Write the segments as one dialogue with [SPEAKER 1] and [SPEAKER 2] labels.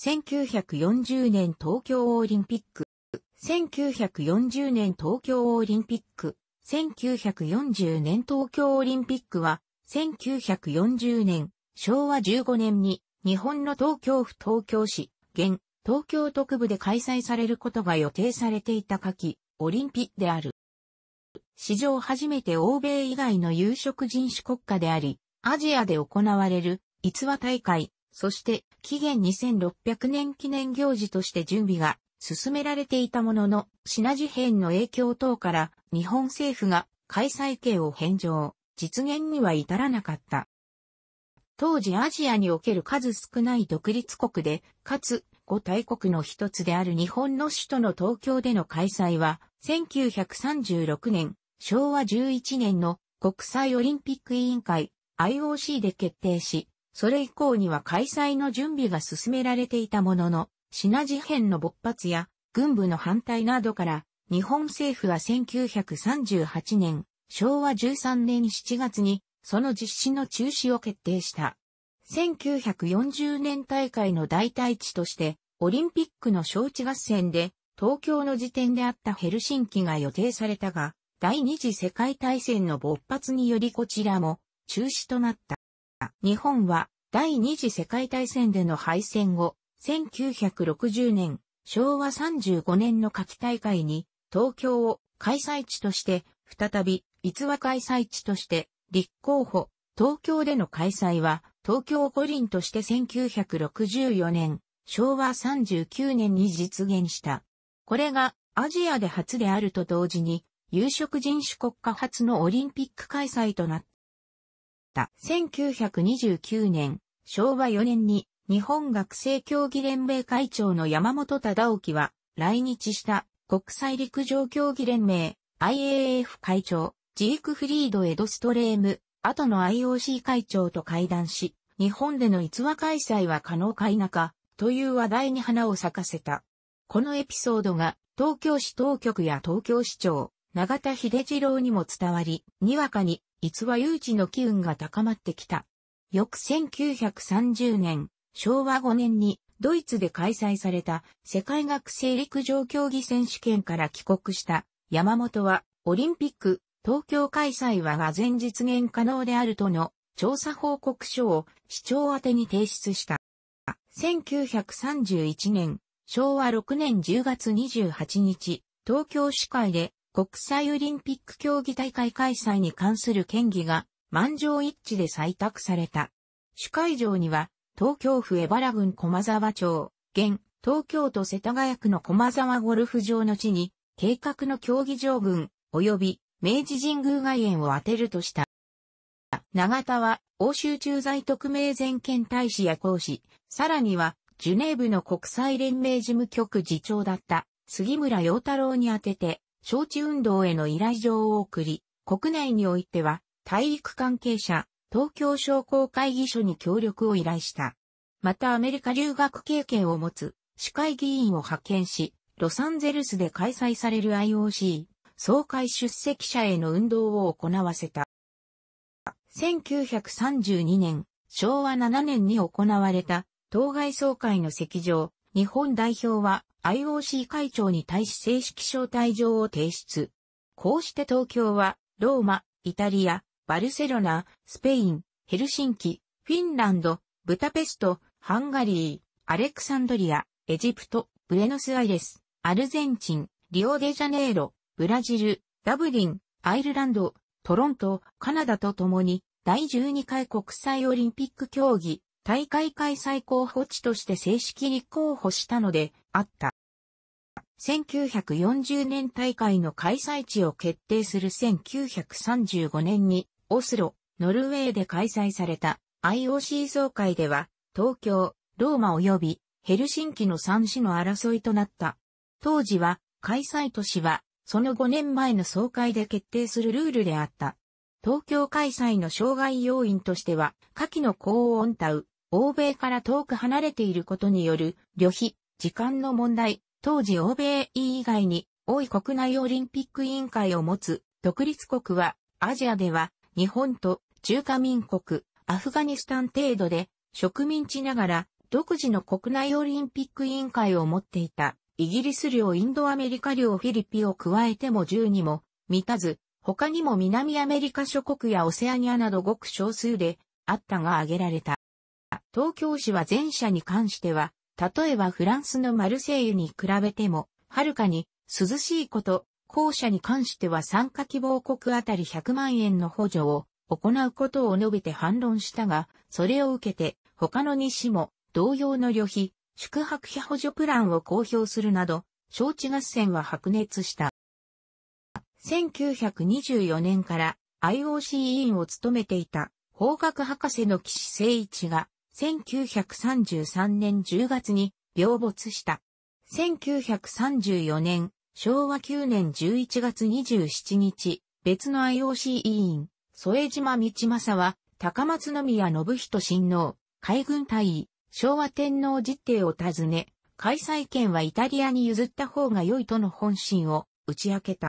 [SPEAKER 1] 1940年東京オリンピック、1940年東京オリンピック、1940年東京オリンピックは、1940年、昭和15年に、日本の東京府東京市、現、東京特部で開催されることが予定されていた夏季、オリンピックである。史上初めて欧米以外の有色人種国家であり、アジアで行われる、逸話大会、そして紀元2600年記念行事として準備が進められていたものの、品事変の影響等から日本政府が開催権を返上、実現には至らなかった。当時アジアにおける数少ない独立国で、かつ五大国の一つである日本の首都の東京での開催は、1936年、昭和11年の国際オリンピック委員会 IOC で決定し、それ以降には開催の準備が進められていたものの、シナ事変の勃発や軍部の反対などから、日本政府は1938年、昭和13年7月に、その実施の中止を決定した。1940年大会の代替地として、オリンピックの招致合戦で、東京の時点であったヘルシンキが予定されたが、第二次世界大戦の勃発によりこちらも中止となった。日本は第二次世界大戦での敗戦後、1960年、昭和35年の夏季大会に、東京を開催地として、再び、逸話開催地として、立候補、東京での開催は、東京五輪として1964年、昭和39年に実現した。これが、アジアで初であると同時に、有色人種国家初のオリンピック開催となった。。1929年、昭和4年に日本学生競技連盟会長の山本忠興は来日した国際陸上競技連盟 IAAF 会長ジークフリード・エドストレーム、後の IOC 会長と会談し、日本での逸話開催は可能か否か、という話題に花を咲かせた。このエピソードが、東京市当局や東京市長、永田秀次郎にも伝わり、にわかに逸話誘致の機運が高まってきた。翌1930年、昭和5年にドイツで開催された世界学生陸上競技選手権から帰国した山本はオリンピック東京開催はが前実現可能であるとの調査報告書を市長宛に提出した。1931年、昭和6年10月28日、東京市会で国際オリンピック競技大会開催に関する権議が満場一致で採択された。主会場には、東京府江原郡駒沢町、現、東京都世田谷区の駒沢ゴルフ場の地に、計画の競技場群、及び明治神宮外苑を当てるとした。長田は、欧州駐在特命全権大使や講師、さらには、ジュネーブの国際連盟事務局次長だった、杉村洋太郎に宛てて、招致運動への依頼状を送り、国内においては、体育関係者、東京商工会議所に協力を依頼した。またアメリカ留学経験を持つ、市会議員を派遣し、ロサンゼルスで開催される IOC、総会出席者への運動を行わせた。1932年、昭和7年に行われた、当該総会の席上、日本代表は IOC 会長に対し正式招待状を提出。こうして東京は、ローマ、イタリア、バルセロナ、スペイン、ヘルシンキ、フィンランド、ブタペスト、ハンガリー、アレクサンドリア、エジプト、ブエノスアイレス、アルゼンチン、リオデジャネイロ、ブラジル、ダブリン、アイルランド、トロント、カナダと共に第12回国際オリンピック競技大会開催候補地として正式立候補したのであった。1940年大会の開催地を決定する1935年に、オスロ、ノルウェーで開催された IOC 総会では、東京、ローマ及びヘルシンキの3市の争いとなった。当時は、開催都市は、その5年前の総会で決定するルールであった。東京開催の障害要因としては、下記の高温タウ、欧米から遠く離れていることによる旅費、時間の問題、当時欧米以外に、多い国内オリンピック委員会を持つ独立国は、アジアでは日本と中華民国、アフガニスタン程度で植民地ながら独自の国内オリンピック委員会を持っていたイギリス領インドアメリカ領フィリピを加えても10にも満たず、他にも南アメリカ諸国やオセアニアなどごく少数であったが挙げられた。東京市は全社に関しては例えばフランスのマルセイユに比べても、はるかに涼しいこと、校舎に関しては参加希望国あたり100万円の補助を行うことを述べて反論したが、それを受けて他の2市も同様の旅費、宿泊費補助プランを公表するなど、招致合戦は白熱した。1924年から IOC 委員を務めていた法学博士の岸誠一が1933年10月に病没した。1934年、昭和9年11月27日、別の IOC 委員、添島道正は、高松宮信人親王、海軍大尉、昭和天皇実定を尋ね、開催権はイタリアに譲った方が良いとの本心を打ち明けた。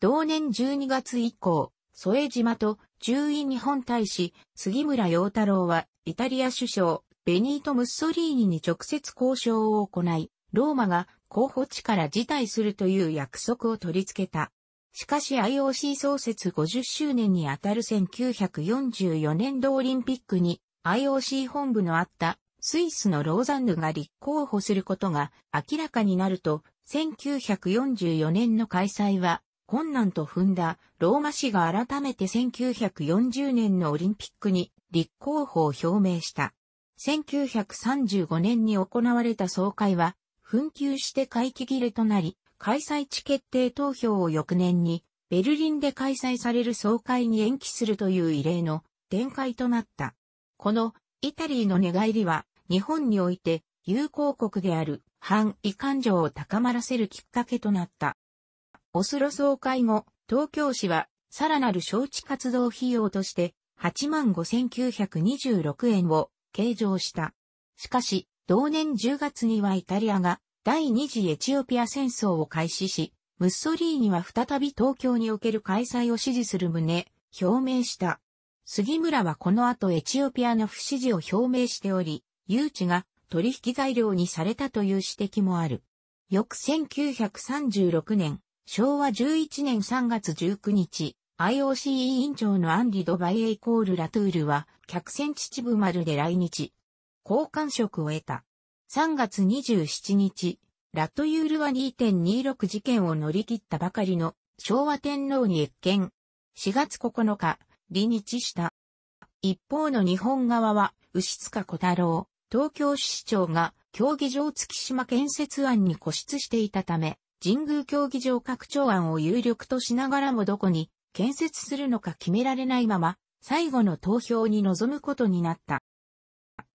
[SPEAKER 1] 同年12月以降、添島と中医日本大使、杉村陽太郎はイタリア首相、ベニート・ムッソリーニに直接交渉を行い、ローマが候補地から辞退するという約束を取り付けた。しかし IOC 創設50周年にあたる1944年度オリンピックに IOC 本部のあったスイスのローザンヌが立候補することが明らかになると、1944年の開催は困難と踏んだローマ市が改めて1940年のオリンピックに立候補を表明した。1935年に行われた総会は、紛糾して会期切れとなり、開催地決定投票を翌年に、ベルリンで開催される総会に延期するという異例の展開となった。このイタリーの寝返りは、日本において友好国である反異感情を高まらせるきっかけとなった。オスロ総会後、東京市は、さらなる招致活動費用として、85,926円を計上した。しかし、同年10月にはイタリアが第二次エチオピア戦争を開始し、ムッソリーニは再び東京における開催を支持する旨、表明した。杉村はこの後エチオピアの不支持を表明しており、誘致が取引材料にされたという指摘もある。翌1936年、昭和11年3月19日、IOC 委員長のアンディ・ドバイエイコール・ラトゥールは、客船秩父丸で来日。交換職を得た。3月27日、ラトゥールは2.26事件を乗り切ったばかりの昭和天皇に越見。4月9日、離日した。一方の日本側は、牛塚小太郎、東京市長が競技場月島建設案に固執していたため、神宮競技場拡張案を有力としながらもどこに建設するのか決められないまま、最後の投票に臨むことになった。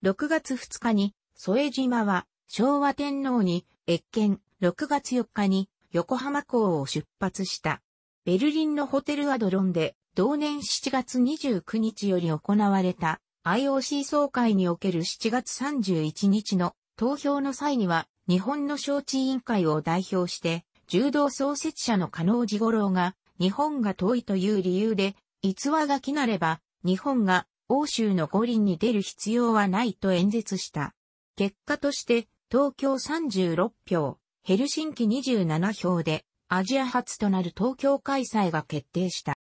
[SPEAKER 1] 6月2日に、添島は、昭和天皇に、越見、6月4日に、横浜港を出発した。ベルリンのホテルアドロンで、同年7月29日より行われた、IOC 総会における7月31日の投票の際には、日本の招致委員会を代表して、柔道創設者の加納治五郎が、日本が遠いという理由で、逸話が来なれば、日本が欧州の五輪に出る必要はないと演説した。結果として、東京36票、ヘルシンキ27票で、アジア初となる東京開催が決定した。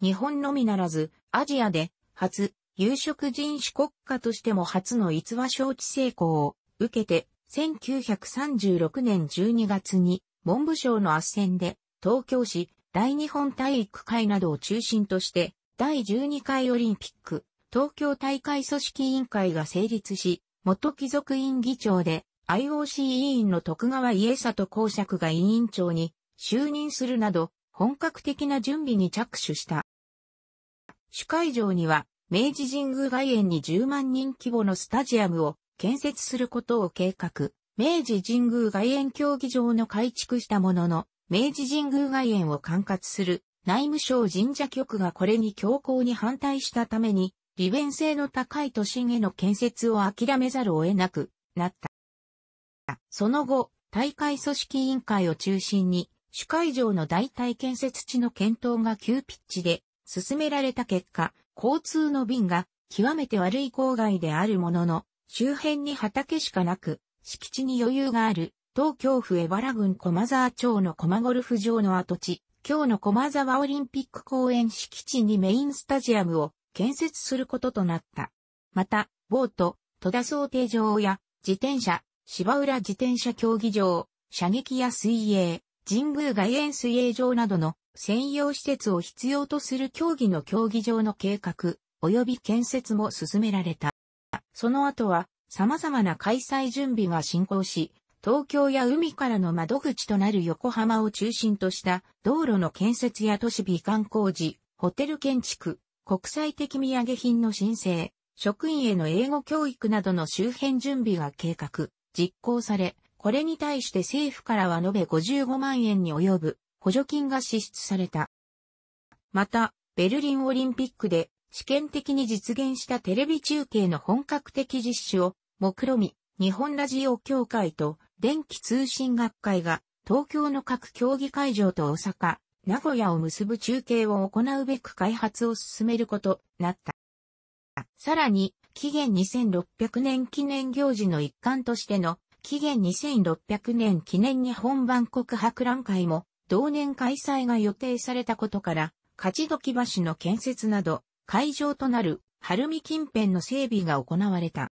[SPEAKER 1] 日本のみならず、アジアで、初、有色人種国家としても初の逸話招致成功を受けて、1936年12月に文部省の圧戦で東京市大日本体育会などを中心として、第12回オリンピック、東京大会組織委員会が成立し、元貴族委員議長で、IOC 委員の徳川家里公爵が委員長に就任するなど、本格的な準備に着手した。主会場には、明治神宮外苑に10万人規模のスタジアムを建設することを計画、明治神宮外苑競技場の改築したものの、明治神宮外苑を管轄する内務省神社局がこれに強硬に反対したために、利便性の高い都心への建設を諦めざるを得なくなった。その後、大会組織委員会を中心に、主会場の代替建設地の検討が急ピッチで進められた結果、交通の便が極めて悪い郊外であるものの、周辺に畑しかなく、敷地に余裕がある東京府江原郡駒沢町の駒ゴルフ場の跡地、今日の駒沢オリンピック公園敷地にメインスタジアムを建設することとなった。また、ボート、戸田想定場や自転車、芝浦自転車競技場、射撃や水泳、神宮外苑水泳場などの専用施設を必要とする競技の競技場の計画、及び建設も進められた。その後は、様々な開催準備が進行し、東京や海からの窓口となる横浜を中心とした道路の建設や都市美観工事、ホテル建築、国際的土産品の申請、職員への英語教育などの周辺準備が計画、実行され、これに対して政府からは延べ55万円に及ぶ補助金が支出された。また、ベルリンオリンピックで試験的に実現したテレビ中継の本格的実施を目論み、日本ラジオ協会と電気通信学会が東京の各競技会場と大阪、名古屋を結ぶ中継を行うべく開発を進めることなった。さらに、紀元2600年記念行事の一環としての、紀元2600年記念日本版国博覧会も、同年開催が予定されたことから、勝時橋の建設など、会場となる、晴海近辺の整備が行われた。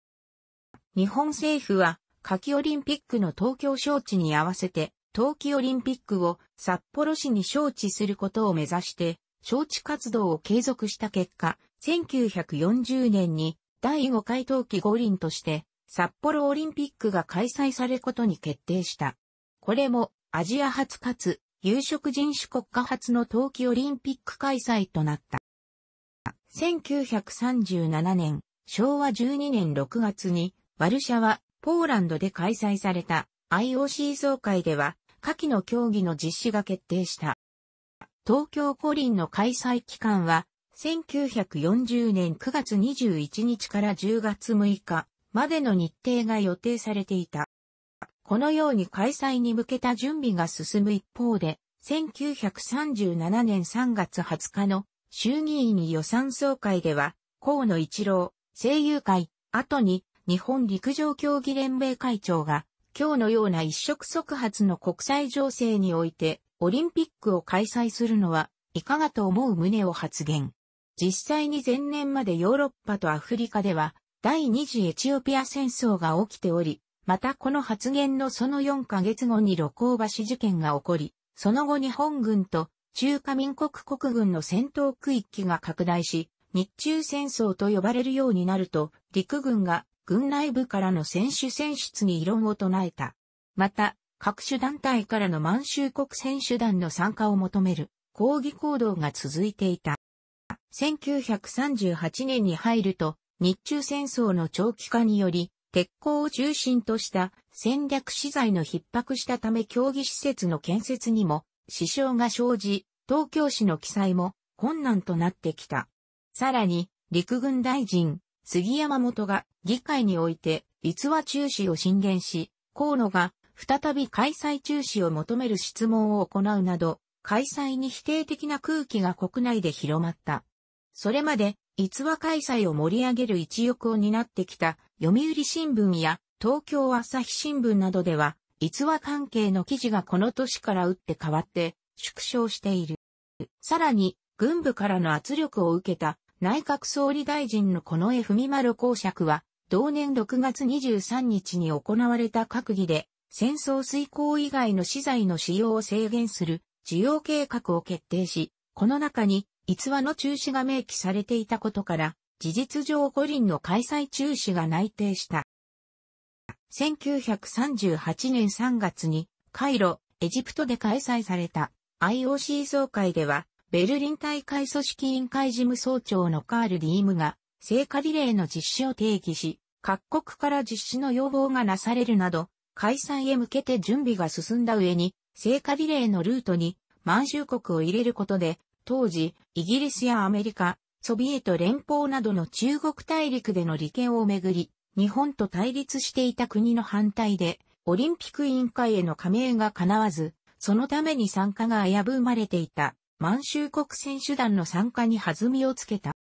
[SPEAKER 1] 日本政府は、夏季オリンピックの東京招致に合わせて、冬季オリンピックを札幌市に招致することを目指して、招致活動を継続した結果、1940年に第5回冬季五輪として札幌オリンピックが開催されることに決定した。これもアジア初かつ有色人種国家初の冬季オリンピック開催となった。1937年、昭和12年6月にワルシャワポーランドで開催された IOC 総会では、下記の競技の実施が決定した。東京五輪の開催期間は、1940年9月21日から10月6日までの日程が予定されていた。このように開催に向けた準備が進む一方で、1937年3月20日の衆議院予算総会では、河野一郎、声優会、後に日本陸上競技連盟会長が、今日のような一触即発の国際情勢において、オリンピックを開催するのは、いかがと思う旨を発言。実際に前年までヨーロッパとアフリカでは、第二次エチオピア戦争が起きており、またこの発言のその4ヶ月後に露光橋事件が起こり、その後日本軍と中華民国国軍の戦闘区域が拡大し、日中戦争と呼ばれるようになると、陸軍が軍内部からの選手選出に異論を唱えた。また、各種団体からの満州国選手団の参加を求める抗議行動が続いていた。1938年に入ると、日中戦争の長期化により、鉄鋼を中心とした戦略資材の逼迫したため競技施設の建設にも支障が生じ、東京市の記載も困難となってきた。さらに、陸軍大臣、杉山元が議会において逸話中止を進言し、河野が再び開催中止を求める質問を行うなど、開催に否定的な空気が国内で広まった。それまで、逸話開催を盛り上げる一翼を担ってきた読売新聞や東京朝日新聞などでは、逸話関係の記事がこの年から打って変わって縮小している。さらに、軍部からの圧力を受けた内閣総理大臣の近衛文丸公爵は、同年6月23日に行われた閣議で、戦争遂行以外の資材の使用を制限する需要計画を決定し、この中に逸話の中止が明記されていたことから、事実上五輪の開催中止が内定した。1938年3月に、カイロ、エジプトで開催された IOC 総会では、ベルリン大会組織委員会事務総長のカール・ディームが、聖火リレーの実施を定義し、各国から実施の要望がなされるなど、開催へ向けて準備が進んだ上に、聖火リレーのルートに満州国を入れることで、当時、イギリスやアメリカ、ソビエト連邦などの中国大陸での利権をめぐり、日本と対立していた国の反対で、オリンピック委員会への加盟が叶わず、そのために参加が危ぶまれていた。満州国選手団の参加に弾みをつけた。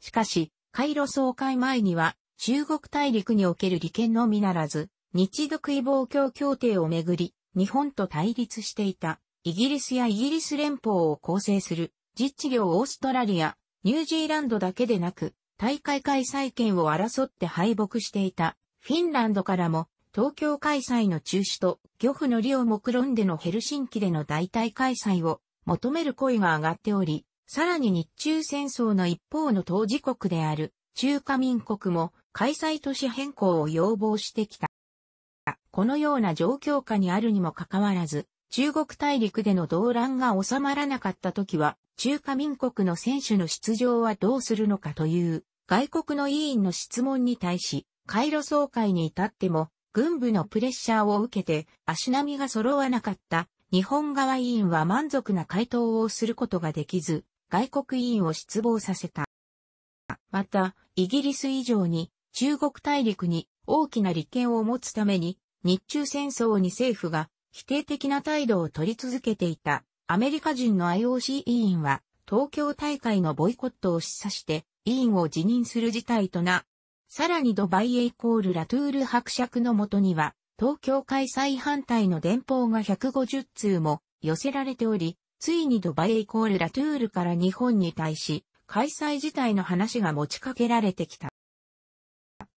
[SPEAKER 1] しかし、カイロ総会前には、中国大陸における利権のみならず、日独位防共協定をめぐり、日本と対立していた、イギリスやイギリス連邦を構成する、実地領オーストラリア、ニュージーランドだけでなく、大会開催権を争って敗北していた、フィンランドからも、東京開催の中止と、漁夫の利を目論んでのヘルシンキでの代替開催を求める声が上がっており、さらに日中戦争の一方の当事国である中華民国も開催都市変更を要望してきた。このような状況下にあるにもかかわらず、中国大陸での動乱が収まらなかった時は、中華民国の選手の出場はどうするのかという外国の委員の質問に対し、カイロ総会に至っても軍部のプレッシャーを受けて足並みが揃わなかった日本側委員は満足な回答をすることができず、外国委員を失望させた。また、イギリス以上に中国大陸に大きな利権を持つために、日中戦争に政府が否定的な態度を取り続けていたアメリカ人の IOC 委員は東京大会のボイコットを示唆して委員を辞任する事態とな。さらにドバイエイコールラトゥール伯爵のもとには東京開催反対の電報が150通も寄せられており、ついにドバイイコールラトゥールから日本に対し、開催自体の話が持ちかけられてきた。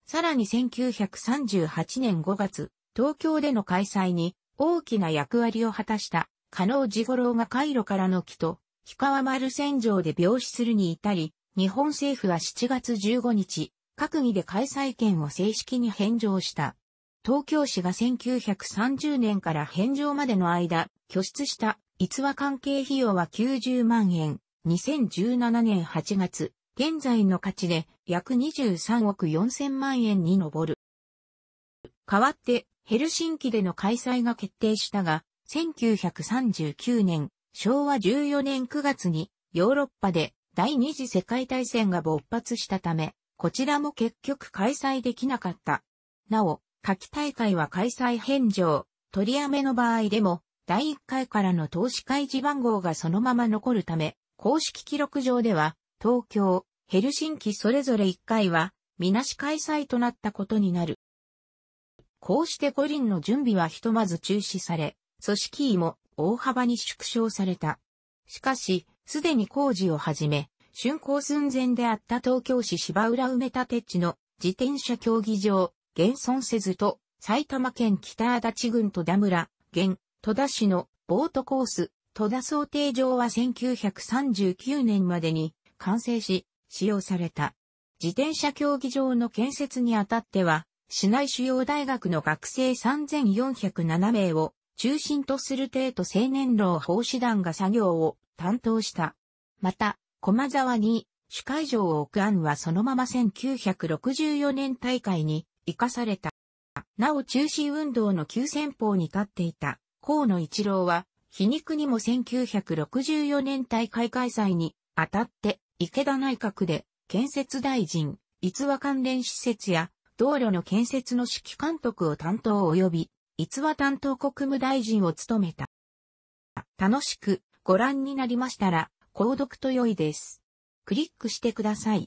[SPEAKER 1] さらに1938年5月、東京での開催に大きな役割を果たした、加納治五郎がイ路からの木と、氷川丸戦場で病死するに至り、日本政府は7月15日、閣議で開催権を正式に返上した。東京市が1930年から返上までの間、拠出した逸話関係費用は90万円。2017年8月、現在の価値で約23億4000万円に上る。代わって、ヘルシンキでの開催が決定したが、1939年、昭和14年9月にヨーロッパで第二次世界大戦が勃発したため、こちらも結局開催できなかった。なお、夏季大会は開催返上、取りやめの場合でも、第1回からの投資開示番号がそのまま残るため、公式記録上では、東京、ヘルシンキそれぞれ1回は、みなし開催となったことになる。こうして五輪の準備はひとまず中止され、組織委も大幅に縮小された。しかし、すでに工事を始め、竣工寸前であった東京市芝浦埋立地の自転車競技場、現存せずと、埼玉県北足立郡戸田村、現、戸田市のボートコース、戸田想定場は1939年までに完成し、使用された。自転車競技場の建設にあたっては、市内主要大学の学生3407名を中心とする帝都青年老奉仕団が作業を担当した。また、駒沢に主会場を置く案はそのまま1964年大会に生かされた。なお中心運動の急先鋒に立っていた河野一郎は、皮肉にも1964年大会開催にあたって、池田内閣で建設大臣、逸話関連施設や道路の建設の指揮監督を担当及び、逸話担当国務大臣を務めた。楽しくご覧になりましたら、購読と良いです。クリックしてください。